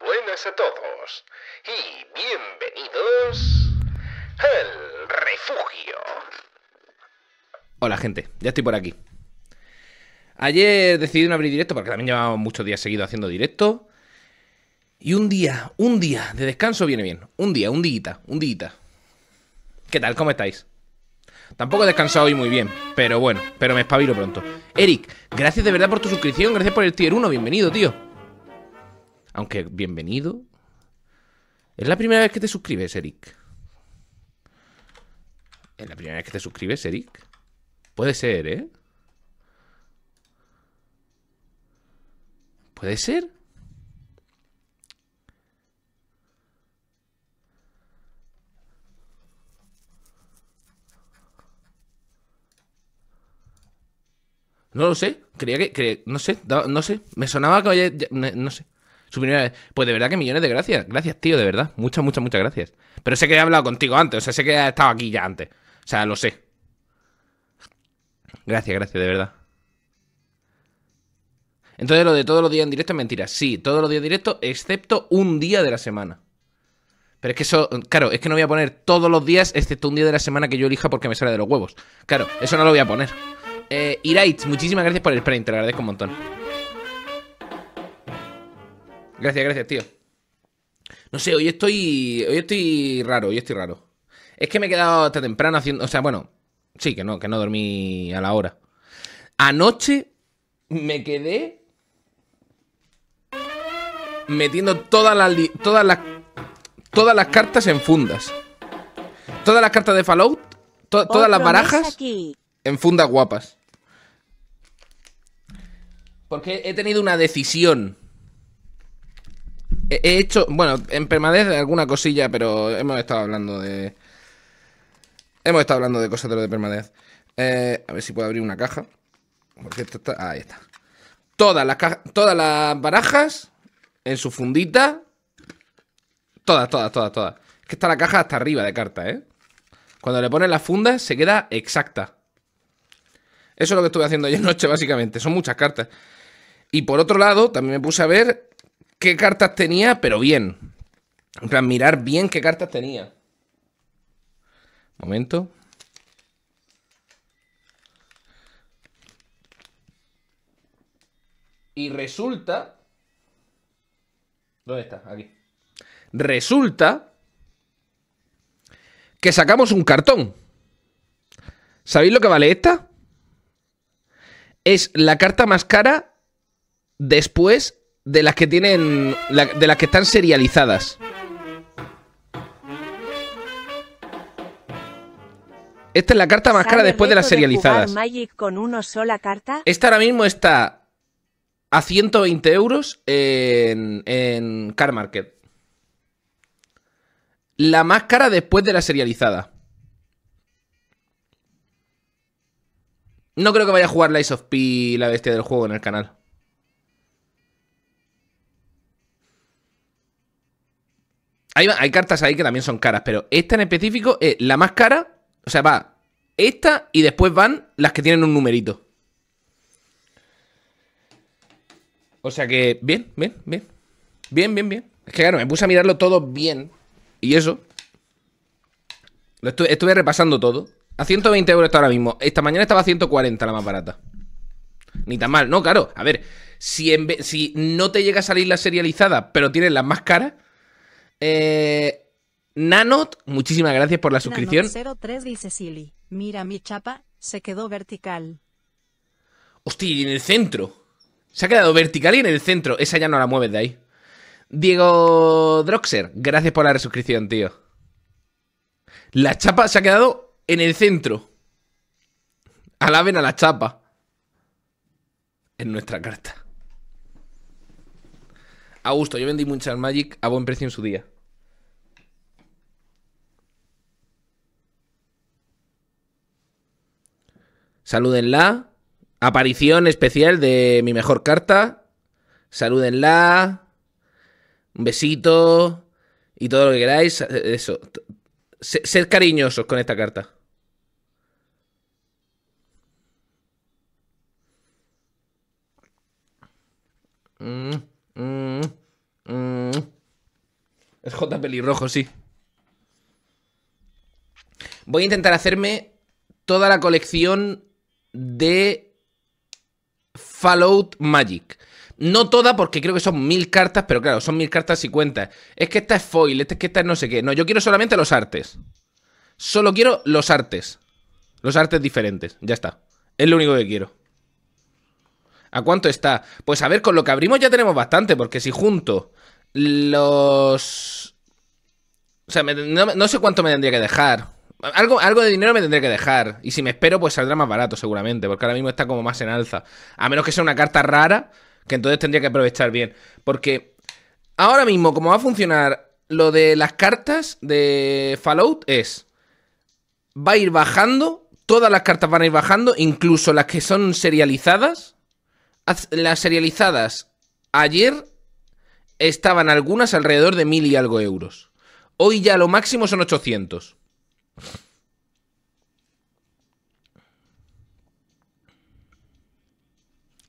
buenas a todos y bienvenidos al refugio. Hola gente, ya estoy por aquí. Ayer decidí no abrir directo porque también llevaba muchos días seguido haciendo directo. Y un día, un día de descanso viene bien. Un día, un día, un día. ¿Qué tal? ¿Cómo estáis? Tampoco he descansado hoy muy bien, pero bueno, pero me espabilo pronto. Eric, gracias de verdad por tu suscripción, gracias por el tier 1, bienvenido, tío. Aunque bienvenido. Es la primera vez que te suscribes, Eric. Es la primera vez que te suscribes, Eric. Puede ser, ¿eh? ¿Puede ser? No lo sé. Creía que. no sé. No sé. Me sonaba que. no sé. Su primera Pues de verdad que millones de gracias. Gracias, tío, de verdad. Muchas, muchas, muchas gracias. Pero sé que he hablado contigo antes, o sea, sé que he estado aquí ya antes. O sea, lo sé. Gracias, gracias, de verdad. Entonces, lo de todos los días en directo es mentira. Sí, todos los días en directo, excepto un día de la semana. Pero es que eso, claro, es que no voy a poner todos los días, excepto un día de la semana que yo elija porque me sale de los huevos. Claro, eso no lo voy a poner. Eh, muchísimas gracias por el print, te lo agradezco un montón. Gracias, gracias, tío. No sé, hoy estoy. Hoy estoy raro, hoy estoy raro. Es que me he quedado hasta temprano haciendo. O sea, bueno. Sí, que no, que no dormí a la hora. Anoche me quedé. Metiendo todas las. Todas las. Todas las cartas en fundas. Todas las cartas de Fallout. todas las barajas. En fundas guapas. Porque he tenido una decisión He hecho, bueno, en Permadez alguna cosilla, pero hemos estado hablando de... Hemos estado hablando de cosas de lo de Permadez. Eh, a ver si puedo abrir una caja. Porque esto está... Ah, ahí está. Todas las, todas las barajas en su fundita. Todas, todas, todas, todas. Es que está la caja hasta arriba de carta, ¿eh? Cuando le pones las funda se queda exacta. Eso es lo que estuve haciendo ayer noche, básicamente. Son muchas cartas. Y por otro lado, también me puse a ver qué cartas tenía, pero bien. En plan, mirar bien qué cartas tenía. Momento. Y resulta... ¿Dónde está? Aquí. Resulta que sacamos un cartón. ¿Sabéis lo que vale esta? Es la carta más cara después de las que tienen. de las que están serializadas. Esta es la carta más cara después de las serializadas. con sola carta? Esta ahora mismo está a 120 euros en, en Car Market. La más cara después de la serializada. No creo que vaya a jugar Lies of P, la bestia del juego, en el canal. Hay, cartas ahí que también son caras, pero esta en específico es la más cara. O sea, va esta y después van las que tienen un numerito. O sea que, bien, bien, bien. Bien, bien, bien. Es que claro, me puse a mirarlo todo bien. Y eso. Lo estuve, repasando todo. A 120 euros está ahora mismo. Esta mañana estaba a 140 la más barata. Ni tan mal. No, claro. A ver, si, si no te llega a salir la serializada, pero tienes la más cara eh, Nanot, muchísimas gracias por la suscripción. mira mi chapa, se quedó vertical. Hostia, y en el centro. Se ha quedado vertical y en el centro. Esa ya no la mueves de ahí. Diego Droxer, gracias por la resuscripción, tío. La chapa se ha quedado en el centro. Alaben a la chapa. En nuestra carta. Augusto, yo vendí muchas Magic a buen precio en su día. Salúdenla. Aparición especial de mi mejor carta. Salúdenla. Un besito. Y todo lo que queráis. Eso. Sed cariñosos con esta carta. Es J pelirrojo, sí. Voy a intentar hacerme toda la colección de Fallout Magic. No toda, porque creo que son mil cartas, pero claro, son mil cartas y cuentas. Es que esta es foil, esta es que esta es no sé qué. No, yo quiero solamente los artes. Solo quiero los artes. Los artes diferentes, ya está. Es lo único que quiero. ¿A cuánto está? Pues a ver, con lo que abrimos ya tenemos bastante, porque si junto los... O sea, no, no sé cuánto me tendría que dejar. Algo, de dinero me tendré que dejar. Y si me espero, pues saldrá más barato, seguramente. Porque ahora mismo está como más en alza. A menos que sea una carta rara, que entonces tendría que aprovechar bien. Porque ahora mismo, como va a funcionar lo de las cartas de Fallout, es. Va a ir bajando. Todas las cartas van a ir bajando. Incluso las que son serializadas. Las serializadas ayer estaban algunas alrededor de mil y algo euros. Hoy ya lo máximo son 800.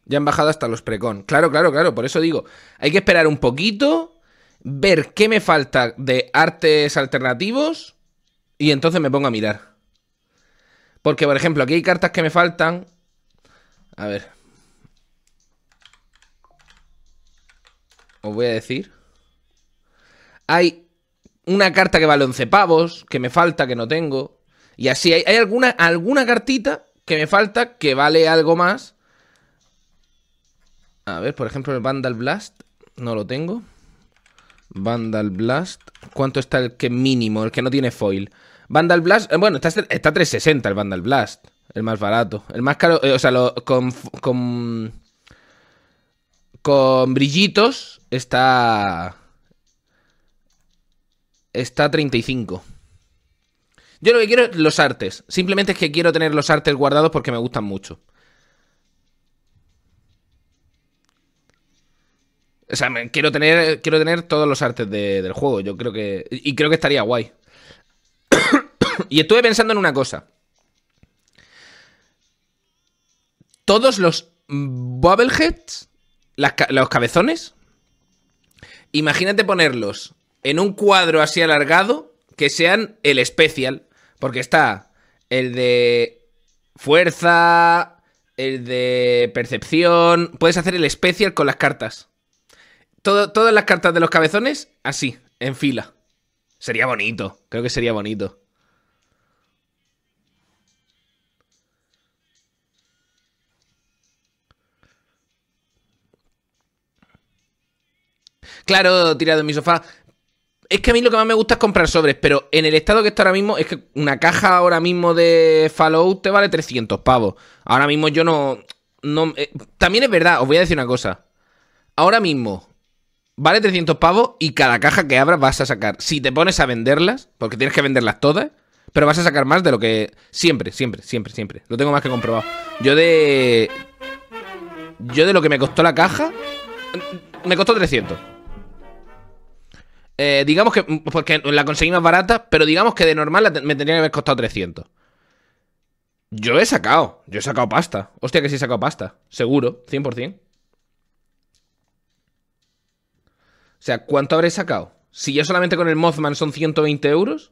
Ya han bajado hasta los precon. Claro, claro, claro. Por eso digo, hay que esperar un poquito, ver qué me falta de artes alternativos y entonces me pongo a mirar. Porque, por ejemplo, aquí hay cartas que me faltan. A ver. Os voy a decir. Hay una carta que vale 11 pavos, que me falta, que no tengo. Y así, hay, alguna, alguna cartita que me falta que vale algo más. A ver, por ejemplo, el Vandal Blast. No lo tengo. Vandal Blast. ¿Cuánto está el que mínimo? El que no tiene foil. Vandal Blast. Eh, bueno, está, está 360 el Vandal Blast. El más barato. El más caro. Eh, o sea, con, con. Con brillitos. Está está 35. Yo lo que quiero es los artes. Simplemente es que quiero tener los artes guardados porque me gustan mucho. O sea, quiero, tener, quiero tener todos los artes del juego. Yo creo que. Y creo que estaría guay. y estuve pensando en una cosa. Todos los Bubbleheads, los cabezones. Imagínate ponerlos en un cuadro así alargado que sean el especial. Porque está el de fuerza, el de percepción. Puedes hacer el especial con las cartas. todas las cartas de los cabezones, así, en fila. Sería bonito, creo que sería bonito. Claro, tirado en mi sofá. Es que a mí lo que más me gusta es comprar sobres, pero en el estado que está ahora mismo, es que una caja ahora mismo de Fallout te vale 300 pavos. Ahora mismo yo no. no eh, también es verdad, os voy a decir una cosa. Ahora mismo vale 300 pavos y cada caja que abras vas a sacar. Si te pones a venderlas, porque tienes que venderlas todas, pero vas a sacar más de lo que. Siempre, siempre, siempre, siempre. Lo tengo más que comprobado. Yo de. Yo de lo que me costó la caja. Me costó 300. Eh, digamos que, mm, porque la conseguí más barata, pero digamos que de normal me tendría que haber costado 300. Yo he sacado, yo he sacado pasta. Hostia, que sí he sacado pasta. Seguro, 100%. O sea, ¿cuánto habré sacado? Si yo solamente con el Mothman son 120 euros.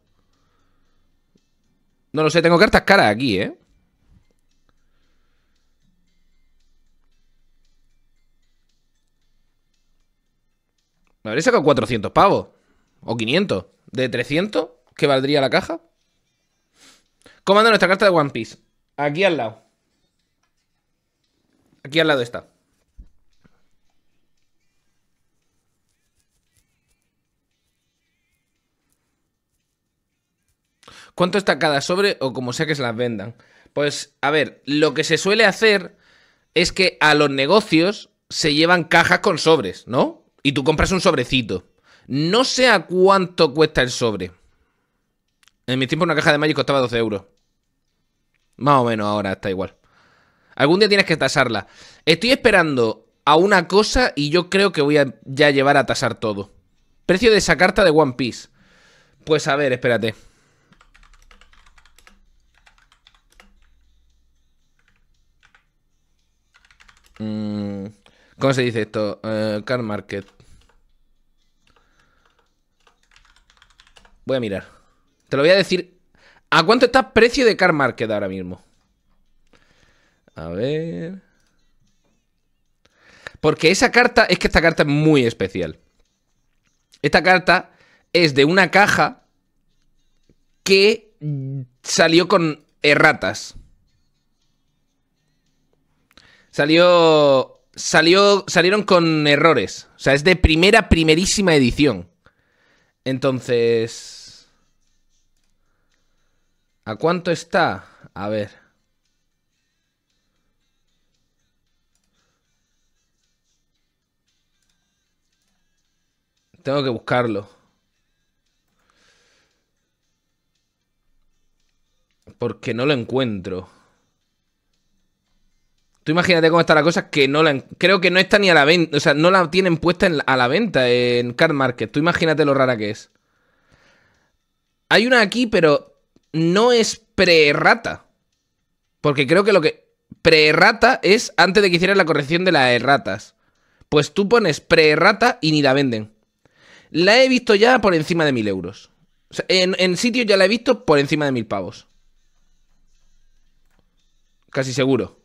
No lo sé, tengo cartas caras aquí, ¿eh? Me habré sacado 400 pavos o 500, de 300 ¿Qué valdría la caja. Comando nuestra carta de One Piece. Aquí al lado. Aquí al lado está. ¿Cuánto está cada sobre o como sea que se las vendan? Pues, a ver, lo que se suele hacer es que a los negocios se llevan cajas con sobres, ¿no? Y tú compras un sobrecito. No sé a cuánto cuesta el sobre. En mi tiempo una caja de Magic costaba 12 euros. Más o menos ahora está igual. Algún día tienes que tasarla. Estoy esperando a una cosa y yo creo que voy a ya llevar a tasar todo. Precio de esa carta de One Piece. Pues a ver, espérate. Mm, ¿Cómo se dice esto? Eh, car Market. Voy a mirar. Te lo voy a decir. ¿A cuánto está precio de Car Market ahora mismo? A ver. Porque esa carta, es que esta carta es muy especial. Esta carta es de una caja que salió con erratas. Salió, salió, salieron con errores. O sea, es de primera, primerísima edición. Entonces... ¿A cuánto está? A ver. Tengo que buscarlo. Porque no lo encuentro. Tú imagínate cómo está la cosa que no la creo que no está ni a la venta, o sea, no la tienen puesta a la venta en Card Market. Tú imagínate lo rara que es. Hay una aquí, pero no es pre-errata. Porque creo que lo que pre-errata es antes de que hicieras la corrección de las erratas. Pues tú pones pre-errata y ni la venden. La he visto ya por encima de mil euros. en, en sitios ya la he visto por encima de mil pavos. Casi seguro.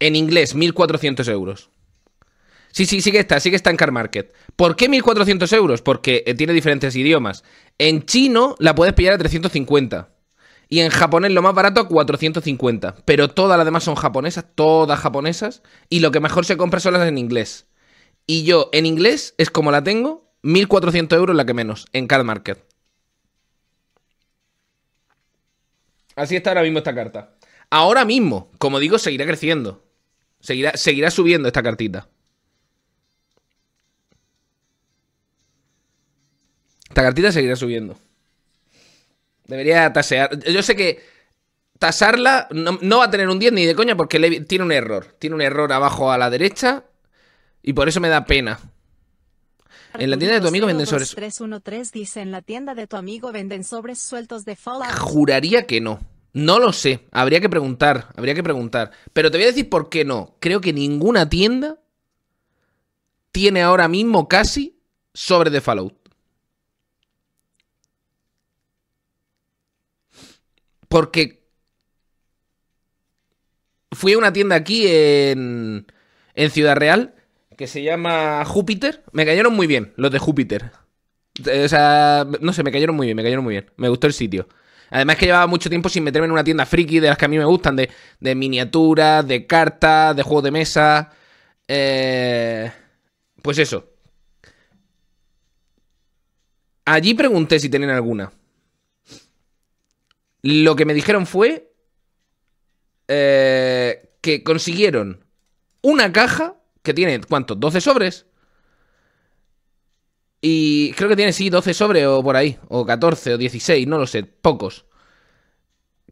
En inglés, 1.400 euros. Sí, sí, sí que está, sí que está en Car Market. ¿Por qué 1.400 euros? Porque eh, tiene diferentes idiomas. En chino la puedes pillar a 350. Y en japonés lo más barato a 450. Pero todas las demás son japonesas, todas japonesas. Y lo que mejor se compra son las en inglés. Y yo en inglés es como la tengo, 1.400 euros la que menos, en Car Market. Así está ahora mismo esta carta. Ahora mismo, como digo, seguirá creciendo. Seguirá, subiendo esta cartita. Esta cartita seguirá subiendo. Debería tasear. Yo sé que tasarla no, va a tener un 10 ni de coña porque tiene un error. Tiene un error abajo a la derecha y por eso me da pena. en la tienda de tu amigo venden sobres. 313 dice en la tienda de tu amigo venden sobres sueltos de Fallout. Juraría que no. No lo sé, habría que preguntar, habría que preguntar. Pero te voy a decir por qué no. Creo que ninguna tienda tiene ahora mismo casi sobre The Fallout. Porque fui a una tienda aquí en, en Ciudad Real que se llama Júpiter. Me cayeron muy bien los de Júpiter. Eh, o sea, no sé, me cayeron muy bien, me cayeron muy bien. Me gustó el sitio. Además que llevaba mucho tiempo sin meterme en una tienda friki de las que a mí me gustan, de, miniaturas, de cartas, de juegos de mesa. Eh, pues eso. Allí pregunté si tenían alguna. Lo que me dijeron fue eh, que consiguieron una caja que tiene, ¿cuántos? ¿12 sobres? Y creo que tiene, sí, 12 sobre o por ahí, o 14 o 16, no lo sé, pocos.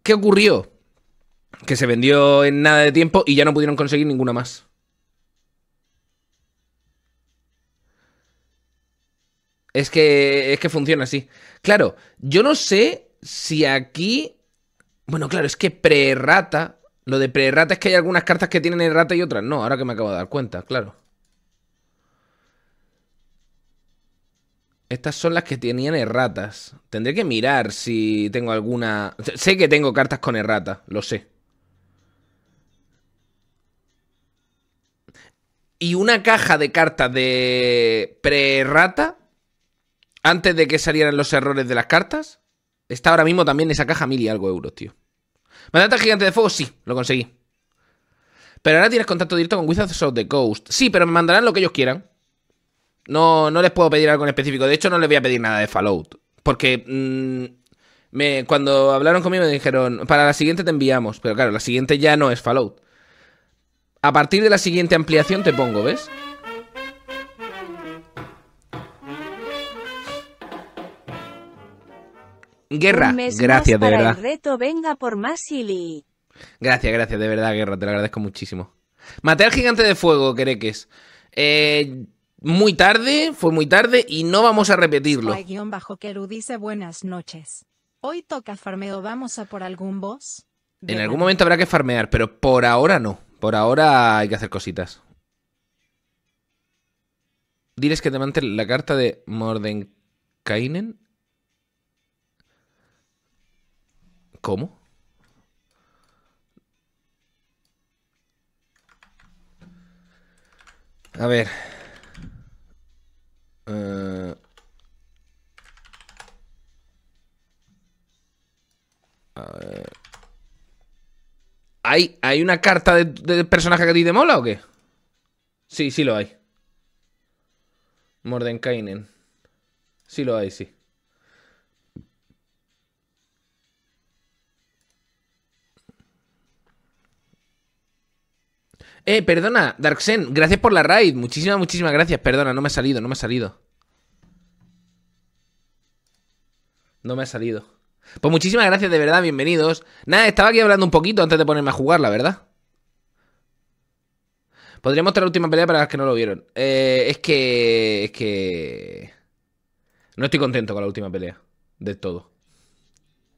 ¿Qué ocurrió? Que se vendió en nada de tiempo y ya no pudieron conseguir ninguna más. Es que, es que funciona así. Claro, yo no sé si aquí... Bueno, claro, es que pre rata Lo de pre rata es que hay algunas cartas que tienen errata y otras no, ahora que me acabo de dar cuenta, claro. Estas son las que tenían erratas. Tendré que mirar si tengo alguna... Sé que tengo cartas con errata, lo sé. Y una caja de cartas de pre-errata, antes de que salieran los errores de las cartas, está ahora mismo también esa caja mil y algo euros, tío. ¿Mandata gigante de fuego? Sí, lo conseguí. Pero ahora tienes contacto directo con Wizards of the Coast. Sí, pero me mandarán lo que ellos quieran. No, no les puedo pedir algo en específico. De hecho, no les voy a pedir nada de Fallout. Porque mm, cuando hablaron conmigo me dijeron, para la siguiente te enviamos. Pero claro, la siguiente ya no es Fallout. A partir de la siguiente ampliación te pongo, ¿ves? Guerra, gracias, de verdad. reto venga por más Gracias, gracias, de verdad, Guerra, te lo agradezco muchísimo. Maté al gigante de fuego, es. Eh, muy tarde, fue muy tarde y no vamos a repetirlo. bajo dice buenas noches. Hoy toca farmeo, ¿vamos a por algún boss? en algún momento habrá que farmear, pero por ahora no. Por ahora hay que hacer cositas. Diles que te mante la carta de Mordenkainen. ¿Cómo? A ver. Eh, ¿Hay, ¿Hay, una carta de, de, personaje que ti te mola o qué? Sí, sí lo hay. Mordenkainen. Sí lo hay, sí. Eh, perdona, Darksen, gracias por la raid. Muchísimas, muchísimas gracias. Perdona, no me ha salido, no me ha salido. No me ha salido. Pues muchísimas gracias, de verdad, bienvenidos. Nada, estaba aquí hablando un poquito antes de ponerme a jugar, la verdad. Podría mostrar la última pelea para las que no lo vieron. Eh, es que. Es que. No estoy contento con la última pelea. De todo.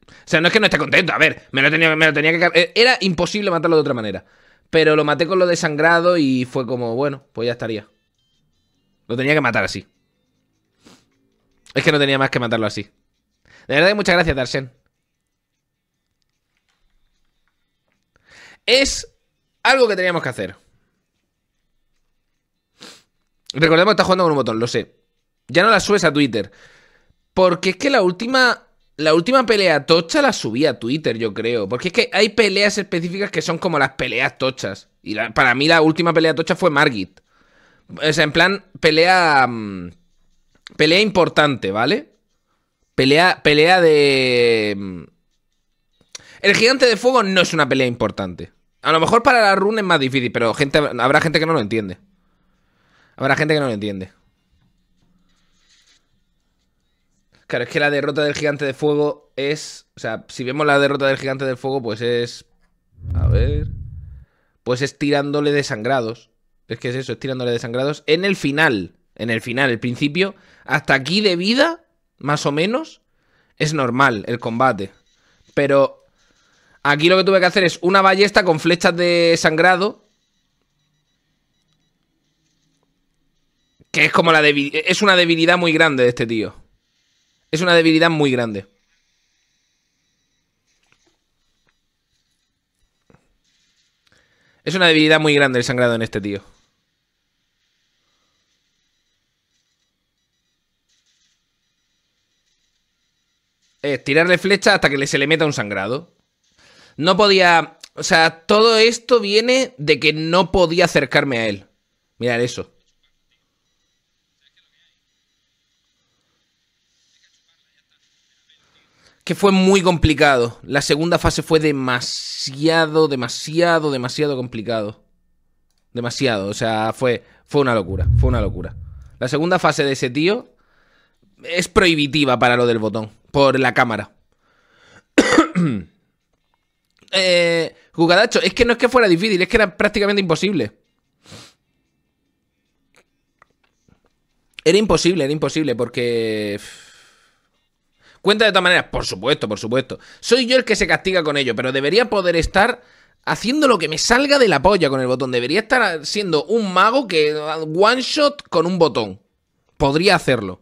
O sea, no es que no esté contento. A ver, me lo tenía, me lo tenía que. Eh, era imposible matarlo de otra manera. Pero lo maté con lo desangrado y fue como, bueno, pues ya estaría. Lo tenía que matar así. Es que no tenía más que matarlo así. De verdad muchas gracias, Darsen. Es algo que teníamos que hacer. Recordemos que está jugando con un botón, lo sé. Ya no la subes a Twitter. Porque es que la última la última pelea tocha la subí a Twitter, yo creo. Porque es que hay peleas específicas que son como las peleas tochas. Y para mí la última pelea tocha fue Margit. O sea, en plan, pelea. Mm, pelea importante, ¿vale? Pelea, pelea de. Mm, El gigante de fuego no es una pelea importante. A lo mejor para la run es más difícil, pero gente, habrá gente que no lo entiende. Habrá gente que no lo entiende. Claro, es que la derrota del gigante de fuego es. O sea, si vemos la derrota del gigante del fuego, pues es. A ver. Pues es tirándole de sangrados. Es que es eso, es tirándole de sangrados. En el final. En el final, el principio. Hasta aquí de vida, más o menos. Es normal el combate. Pero. Aquí lo que tuve que hacer es una ballesta con flechas de sangrado. Que es como la debilidad. Es una debilidad muy grande de este tío. Es una debilidad muy grande. Es una debilidad muy grande el sangrado en este tío. Es tirarle flecha hasta que se le meta un sangrado. No podía... O sea, todo esto viene de que no podía acercarme a él. Mirad eso. que fue muy complicado. La segunda fase fue demasiado, demasiado, demasiado complicado. Demasiado, o sea, fue, fue una locura, fue una locura. La segunda fase de ese tío es prohibitiva para lo del botón, por la cámara. Jugadacho, eh, es que no es que fuera difícil, es que era prácticamente imposible. Era imposible, era imposible, porque Cuenta de todas maneras, por supuesto, por supuesto. Soy yo el que se castiga con ello, pero debería poder estar haciendo lo que me salga de la polla con el botón. Debería estar siendo un mago que one shot con un botón. Podría hacerlo.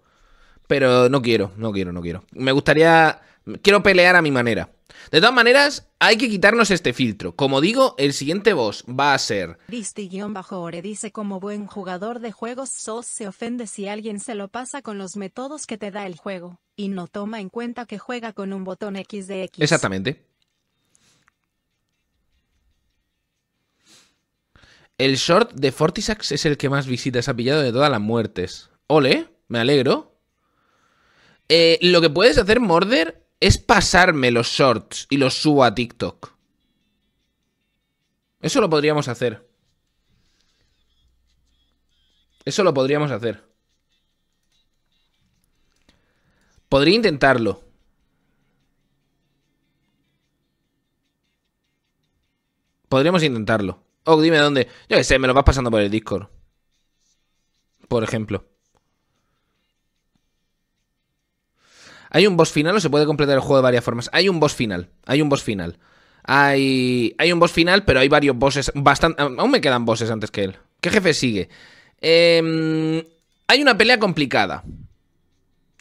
Pero no quiero, no quiero, no quiero. Me gustaría... Quiero pelear a mi manera. De todas maneras, hay que quitarnos este filtro. Como digo, el siguiente boss va a ser... bajo ore dice como buen jugador de juegos SOS se ofende si alguien se lo pasa con los métodos que te da el juego, y no toma en cuenta que juega con un botón X de X. Exactamente. El short de Fortisax es el que más visitas ha pillado de todas las muertes. Ole, me alegro. Eh, lo que puedes hacer, Morder, es pasarme los shorts y los subo a TikTok. Eso lo podríamos hacer. Eso lo podríamos hacer. Podría intentarlo. Podríamos intentarlo. Oh, dime dónde. Yo que sé, me lo vas pasando por el Discord. Por ejemplo. ¿Hay un boss final o se puede completar el juego de varias formas? Hay un boss final, hay un boss final. Hay, hay un boss final, pero hay varios bosses. Bastante, aún me quedan bosses antes que él. ¿Qué jefe sigue? Em, hay una pelea complicada.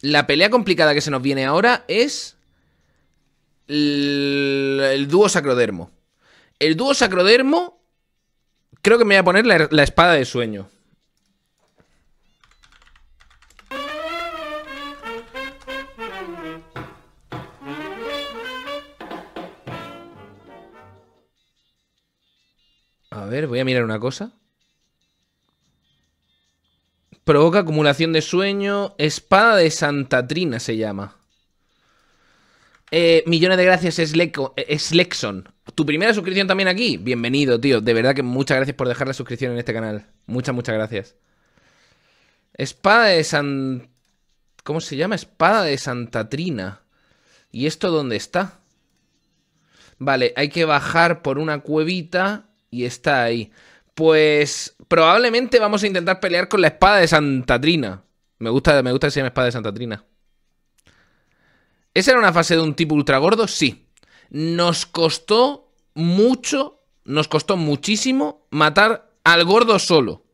La pelea complicada que se nos viene ahora es el, el dúo sacrodermo. El dúo sacrodermo creo que me voy a poner la espada de sueño. A ver, voy a mirar una cosa. Provoca acumulación de sueño. Espada de Santa Trina se llama. Eh, millones de gracias, eh, Slexon. ¿Tu primera suscripción también aquí? Bienvenido, tío. De verdad que muchas gracias por dejar la suscripción en este canal. Muchas, muchas gracias. Espada de San... ¿Cómo se llama? Espada de Santa Trina. ¿Y esto dónde está? Vale, hay que bajar por una cuevita y está ahí. Pues probablemente vamos a intentar pelear con la espada de Santa Trina. Me gusta, me gusta que espada de Santa Trina. ¿Esa era una fase de un tipo ultra gordo? Sí. Nos costó mucho, nos costó muchísimo matar al gordo solo.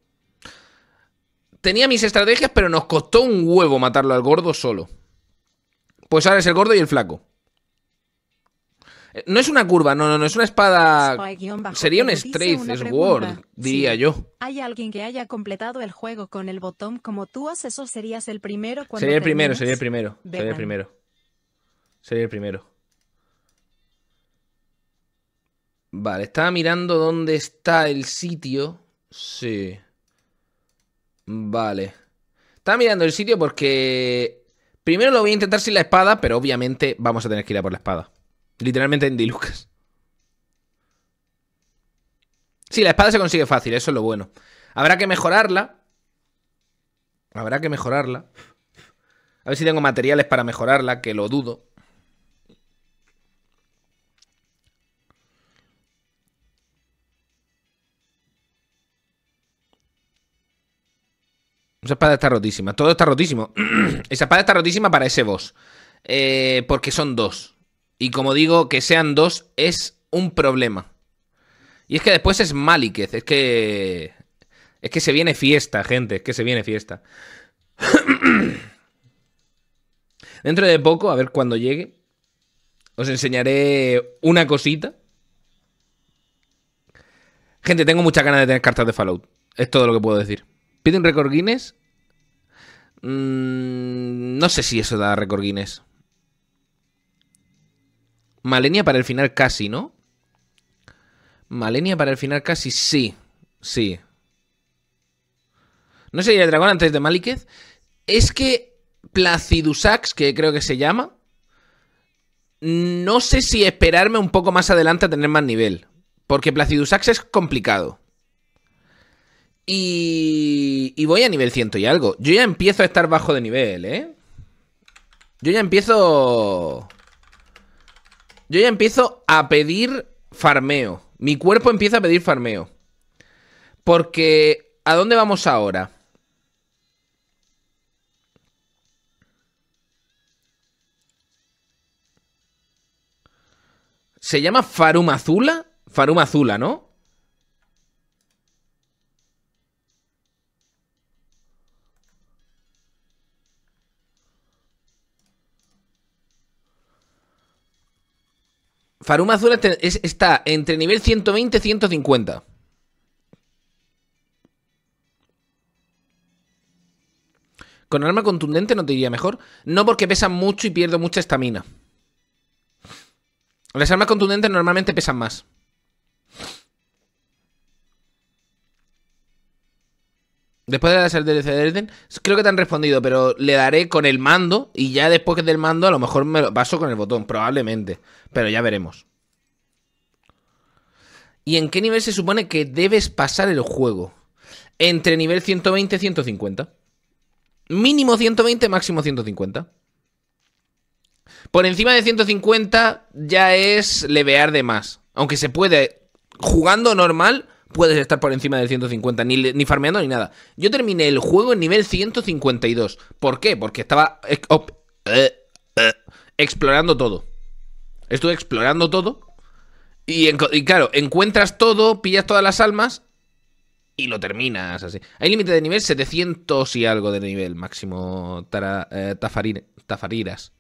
Tenía mis estrategias, pero nos costó un huevo matarlo al gordo solo. Pues ahora es el gordo y el flaco. No es una curva, no, no, no es una espada. Sería un straight sword, diría yo. Hay alguien que haya completado el juego con el botón como tú haces, eso, serías el primero cuando. Sería el primero, sería el primero. Sería el primero. Sería el primero. Vale, estaba mirando dónde está el sitio. Sí. Vale. Estaba mirando el sitio porque. Primero lo voy a intentar sin la espada, pero obviamente vamos a tener que ir a por la espada. Literalmente en Dilucas. Sí, la espada se consigue fácil, eso es lo bueno. Habrá que mejorarla. Habrá que mejorarla. A ver si tengo materiales para mejorarla, que lo dudo. Esa espada está rotísima. Todo está rotísimo. Esa espada está rotísima para ese boss. Eh, porque son dos. Y como digo, que sean dos es un problema. Y es que después es Malíquez, es que... Es que se viene fiesta, gente, es que se viene fiesta. Dentro de poco, a ver cuando llegue, os enseñaré una cosita. Gente, tengo muchas ganas de tener cartas de Fallout. Es todo lo que puedo decir. ¿Piden un Guinness? Mm, no sé si eso da récord Guinness. Malenia para el final casi, ¿no? Malenia para el final casi, sí. Sí. ¿No sería el dragón antes de Maliketh? Es que Placidusax, que creo que se llama, no sé si esperarme un poco más adelante a tener más nivel. Porque Placidusax es complicado. Y, y voy a nivel 100 y algo. Yo ya empiezo a estar bajo de nivel, ¿eh? Yo ya empiezo... Yo ya empiezo a pedir farmeo. Mi cuerpo empieza a pedir farmeo. Porque, ¿a dónde vamos ahora? ¿Se llama Farumazula? Farumazula, ¿no? Faruma Azul está entre nivel 120 y 150. Con arma contundente no te diría mejor. No porque pesan mucho y pierdo mucha estamina. Las armas contundentes normalmente pesan más. Después de hacer DLC de creo que te han respondido, pero le daré con el mando y ya después que del mando a lo mejor me lo paso con el botón, probablemente. Pero ya veremos. ¿Y en qué nivel se supone que debes pasar el juego? Entre nivel 120 y 150. Mínimo 120, máximo 150. Por encima de 150 ya es levear de más. Aunque se puede, jugando normal, puedes estar por encima del 150, ni, ni farmeando ni nada. Yo terminé el juego en nivel 152. ¿Por qué? Porque estaba eh, eh, explorando todo. Estuve explorando todo. Y, claro, encuentras todo, pillas todas las almas y lo terminas así. Hay límite de nivel 700 y algo de nivel máximo eh, tafariras.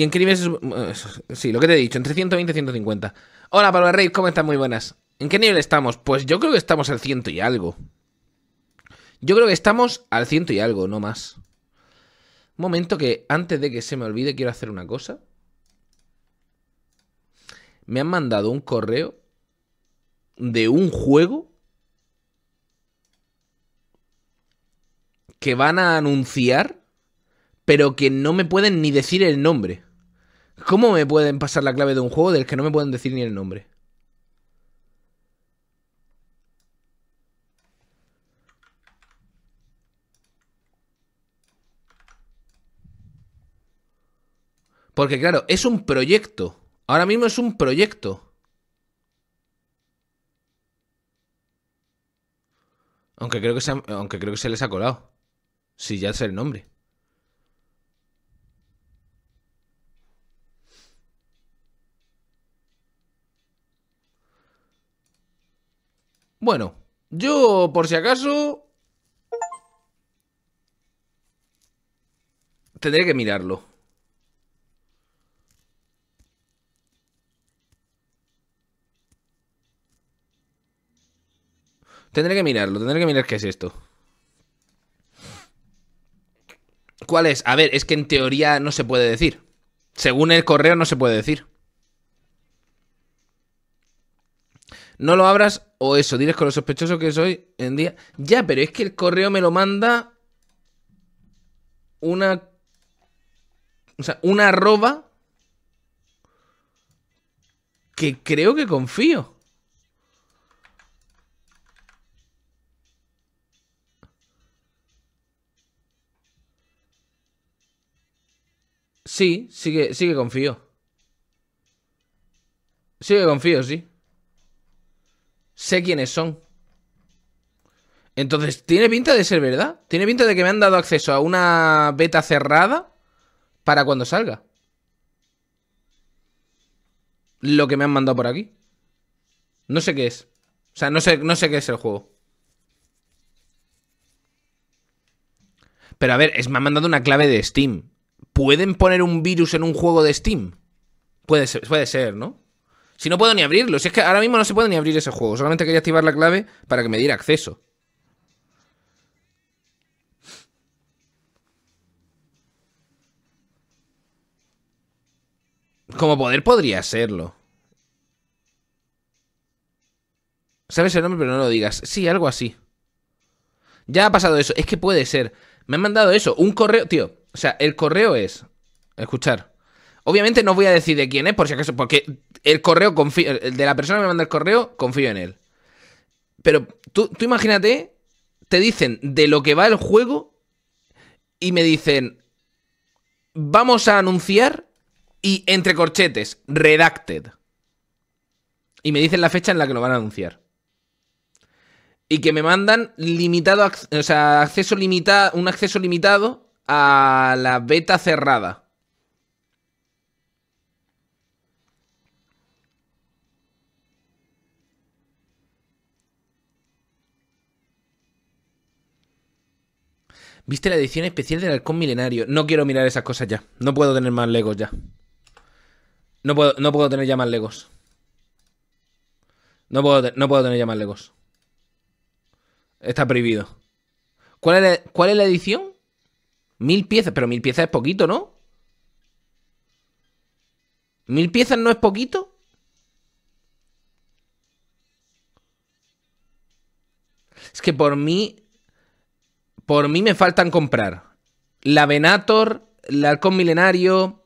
Y en es... Eh, sí, lo que te he dicho, entre 120 y 150. Hola, Pablo Rey, ¿cómo estás? Muy buenas. ¿En qué nivel estamos? Pues yo creo que estamos al ciento y algo. Yo creo que estamos al ciento y algo, no más. Un momento que antes de que se me olvide quiero hacer una cosa. Me han mandado un correo de un juego que van a anunciar, pero que no me pueden ni decir el nombre. ¿Cómo me pueden pasar la clave de un juego del que no me pueden decir ni el nombre? Porque claro, es un proyecto. Ahora mismo es un proyecto. Aunque creo que se, aunque creo que se les ha colado. Si ya sé el nombre. Bueno, yo por si acaso... Tendré que mirarlo. Tendré que mirarlo, tendré que mirar qué es esto. ¿Cuál es? A ver, es que en teoría no se puede decir. Según el correo no se puede decir. no lo abras o eso, diles con lo sospechoso que soy en día. Ya, pero es que el correo me lo manda una... O sea, una arroba que creo que confío. Sí, sí sí que confío. Sí que confío, sí sé quiénes son. Entonces, tiene pinta de ser verdad. Tiene pinta de que me han dado acceso a una beta cerrada para cuando salga. Lo que me han mandado por aquí. No sé qué es. O sea, no sé, no sé qué es el juego. Pero a ver, me han mandado una clave de Steam. ¿Pueden poner un virus en un juego de Steam? Puede ser, puede ser ¿no? Si no puedo ni abrirlo, si es que ahora mismo no se puede ni abrir ese juego. Solamente quería activar la clave para que me diera acceso. Como poder podría serlo. Sabes el nombre, pero no lo digas. Sí, algo así. Ya ha pasado eso. Es que puede ser. Me han mandado eso. Un correo, tío. O sea, el correo es. Escuchar. Obviamente no voy a decir de quién es, por si acaso, porque el correo, confío, el de la persona que me manda el correo, confío en él. Pero tú, tú imagínate, te dicen de lo que va el juego y me dicen, vamos a anunciar y entre corchetes, redacted. Y me dicen la fecha en la que lo van a anunciar. Y que me mandan limitado, o sea, acceso un acceso limitado a la beta cerrada. ¿Viste la edición especial del halcón milenario? No quiero mirar esas cosas ya. No puedo tener más Legos ya. No puedo, no puedo tener ya más Legos. No puedo, no puedo tener ya más Legos. Está prohibido. ¿Cuál es, ¿Cuál es la edición? Mil piezas, pero mil piezas es poquito, ¿no? ¿Mil piezas no es poquito? Es que por mí por mí me faltan comprar la Venator, el Halcón Milenario,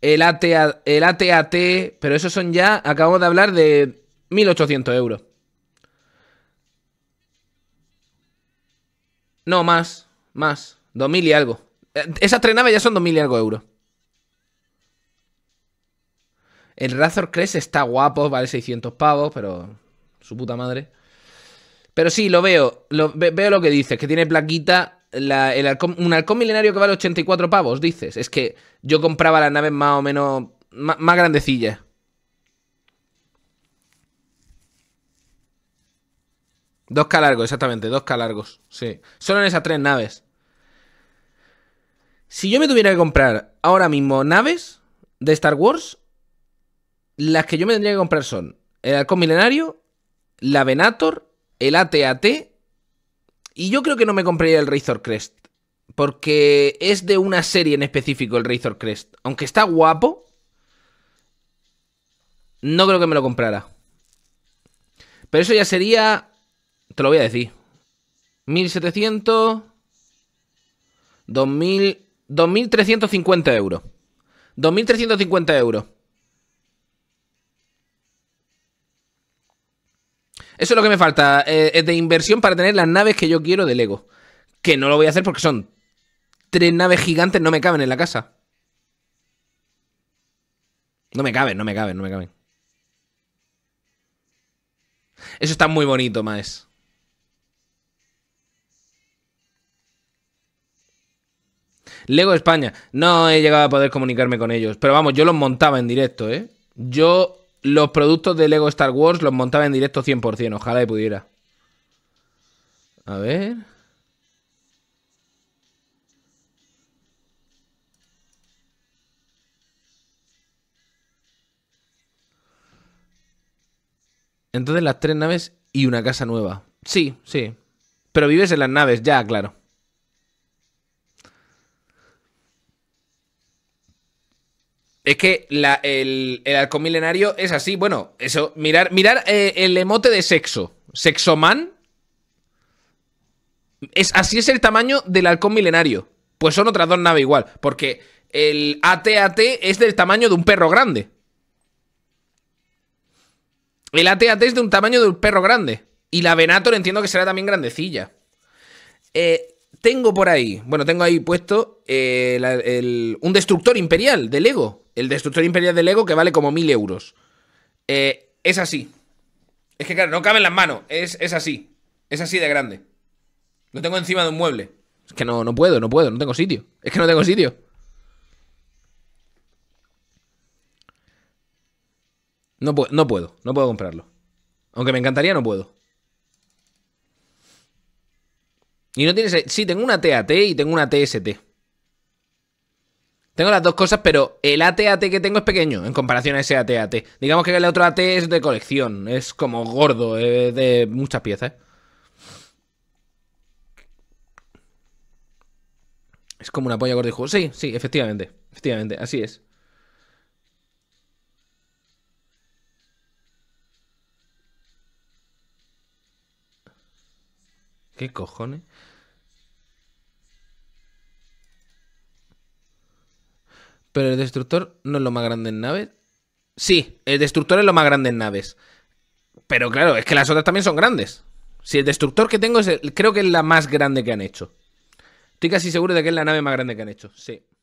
el, el ATAT, pero esos son ya, acabamos de hablar de 1.800 euros. No, más, más, 2.000 y algo. Eh, esas tres naves ya son 2.000 y algo euros. El Razor Crest está guapo, vale 600 pavos, pero su puta madre. Pero sí, lo veo. Lo, veo lo que dices, que tiene plaquita. el un halcón milenario que vale 84 pavos, dices. Es que yo compraba las naves más o menos. más, grandecillas. Dos calargos, exactamente, dos calargos, sí. Solo en esas tres naves. Si yo me tuviera que comprar ahora mismo naves de Star Wars, las que yo me tendría que comprar son el Halcón Milenario, la Venator, el ATAT -AT, y yo creo que no me compraría el Razor Crest. Porque es de una serie en específico el Razor Crest. Aunque está guapo, no creo que me lo comprara. Pero eso ya sería... Te lo voy a decir. 1700... 2000, 2.350 euros. 2.350 euros. Eso es lo que me falta, eh, Es de inversión para tener las naves que yo quiero de Lego. Que no lo voy a hacer porque son tres naves gigantes, no me caben en la casa. No me caben, no me caben, no me caben. Eso está muy bonito, Maes. Lego España. No he llegado a poder comunicarme con ellos. Pero vamos, yo los montaba en directo, ¿eh? Yo los productos de Lego Star Wars los montaba en directo 100%. Ojalá y pudiera. A ver. Entonces las tres naves y una casa nueva. Sí, sí. Pero vives en las naves, ya, claro. Es que el, halcón milenario es así. Bueno, eso, mirar, mirar eh, el emote de sexo. Sexoman. Es, así es el tamaño del halcón milenario. Pues son otras dos naves igual. Porque el ATAT es del tamaño de un perro grande. El ATAT es de un tamaño de un perro grande. Y la Venator entiendo que será también grandecilla. Eh, tengo por ahí, bueno, tengo ahí puesto eh, un destructor imperial de Lego. El destructor imperial de Lego que vale como mil euros. Eh, es así. Es que claro, no cabe en las manos. Es, así. Es así de grande. Lo tengo encima de un mueble. Es que no, no puedo, no puedo, no tengo sitio. Es que no tengo sitio. No, no puedo, no puedo comprarlo. Aunque me encantaría, no puedo. Y no tienes... Sí, tengo una TAT y tengo una TST. Tengo las dos cosas, pero el ATAT que tengo es pequeño en comparación a ese ATAT. Digamos que el otro AT es de colección, es como gordo, es de muchas piezas. Es como una polla gorda Sí, sí, efectivamente. Efectivamente, así es. ¿Qué cojones? Pero el destructor no es lo más grande en naves. Sí, el destructor es lo más grande en naves. Pero claro, es que las otras también son grandes. Si el destructor que tengo es el, creo que es la más grande que han hecho. Estoy casi seguro de que es la nave más grande que han hecho. Sí.